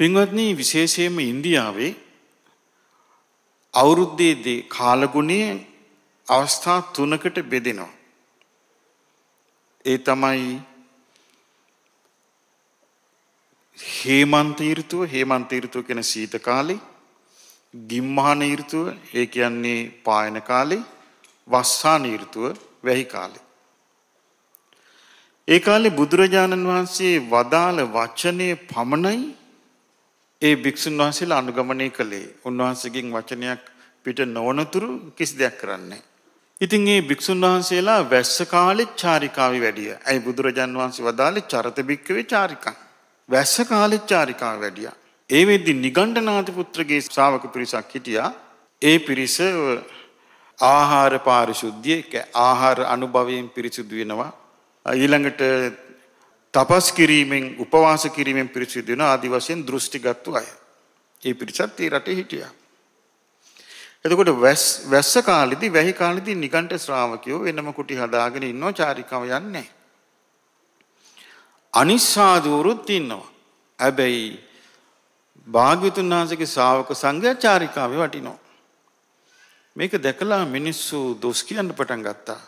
පින්වත්නී විශේෂයම ඉන්දියාවේ අවුරුද්දේදී කාලගුණයේ අවස්ථා තුනකට බෙදෙනවා. ඒ තමයි හේමන්ත ඍතුව හේමන්ත ඍතුව කියන සීත කාලේ ගිම්හාන ඍතුව ඒ කියන්නේ පායන කාලේ වස්සාන ඍතුව වැහි කාලේ ඒ කාලේ බුදුරජාණන් වහන්සේ වදාළ වචනේ පමණයි ඒ භික්ෂුන් වහන්සේලා අනුගමනය කළේ උන්වහන්සේගෙන් වචනයක් පිට නොවනතුරු කිසි දෙයක් කරන්නේ. ඉතින් ඒ භික්ෂුන් වහන්සේලා වැස්ස කාලෙත් චාරිකාවේ වැඩිය. ඇයි බුදුරජාන් වහන්සේ වදාළේ චරත භික්කවේ චාරිකා. වැස්ස කාලෙත් චාරිකාව වැඩිය. ඒ වෙද්දි නිගණ්ඨනාථ පුත්‍රගේ ශ්‍රාවක පිරිසක් හිටියා. ඒ පිරිස ආහාර පාරිශුද්ධිය, ආහාර අනුභවයෙන් පිරිසුදු වෙනවා. ඊළඟට තපස් කිරීමෙන් උපවාස කිරීමෙන් පිරිසිදු වෙන ආදි වශයෙන් දෘෂ්ටිගත් අය. ඒ පිරිසත් ඒ රටේ හිටියා. එතකොට වැස් වැස්ස කාලෙදී වැහි කාලෙදී නිකණ්ඨ ශ්‍රාවකයෝ වෙනම කුටි හදාගෙන ඉන්නෝ චාරිකාව යන්නේ. අනිස්සාදූරුත් ඉන්නවා. හැබැයි භාග්‍යතුන් වහන්සේගේ ශ්‍රාවක සංඝයා චාරිකාවේ වටිනවා. මේක දැකලා මිනිස්සු දොස් කියන්න පටන් ගත්තා.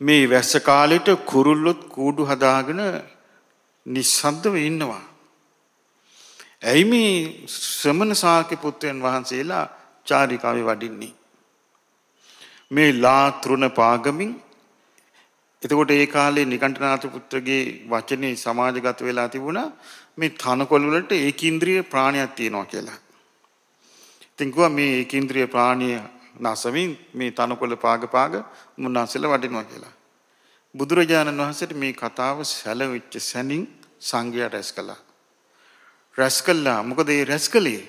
මේ වැස්ස කාලෙට කුරුල්ලොත් කූඩු හදාගෙන නිස්සද්දව ඉන්නවා. ඇයි මේ ශ්‍රමණ ශාක්‍ය පුත්‍රයන් වහන්සේලා චාරිකාවේ වඩින්නේ? මේ ලා තෘණ පාගමින් එතකොට ඒ කාලේ නිකණ්ඨනාථ පුත්‍රගේ වචනේ සමාජගත වෙලා තිබුණා මේ තනකොළ වලට ඒකේන්ද්‍රීය ප්‍රාණයක් තියෙනවා කියලා. ඉතින් මේ ඒකේන්ද්‍රීය ප්‍රාණිය නසමින් මේ තනකොළ පාග පාග මුන්නාන්සලා වඩිනවා කියලා. බුදුරජාණන් වහන්සේට මේ කතාව සැලවිච්ච සැනින් සංඝයා රැස් කළා. රැස් කළා. මොකද ඒ රැස් කළේ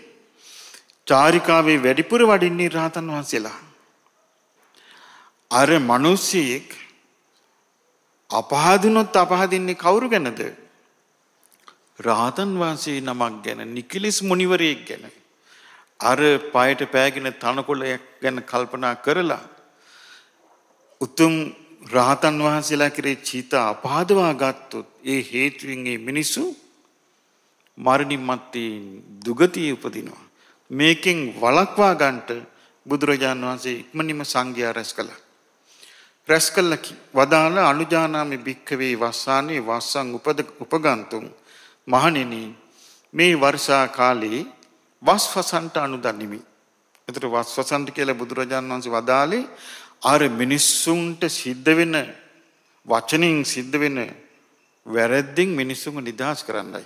චාරිකාවේ වැඩිපුර වඩින්නේ රහතන් වහන්සේලා. අර මිනිසියෙක් අපහදුනොත් අපහදින්නේ කවුරු ගැනද? රහතන් වහන්සේ නමක් ගැන, නිකිලිස් මුනිවරයෙක් ගැන. අර පායට පෑගෙන තනකොළයක් ගැන කල්පනා කරලා උතුම් රහතන් වහන්සේලා කෙරේ චීත අපාදවා ගත්තොත් ඒ හේතුවෙන් ඒ මිනිස්සු මරණින් මත්තේ දුගතිය උපදිනවා. මේකෙන් වළක්වා ගන්නට බුදුරජාණන් වහන්සේ ඉක්මනින්ම සංඝයා රැස් කළා. රැස් කළ වදාළ අනුජානාමි භික්කවේ වස්සානේ වස්සං උපද උපගන්තුම් මහණෙනි මේ වර්ෂා කාලේ වස්වසන්ට අනුදනිමි. එතට වස්වසන්ට කියල බුදුරජාණන් වන්සේ වදාලේ අර මිනිස්සුන්ට සිද්ධ වෙන වචනින් සිද්ධ වෙන වැරැද්දිින් මිනිස්සුම නිදහස් කරන්නයි.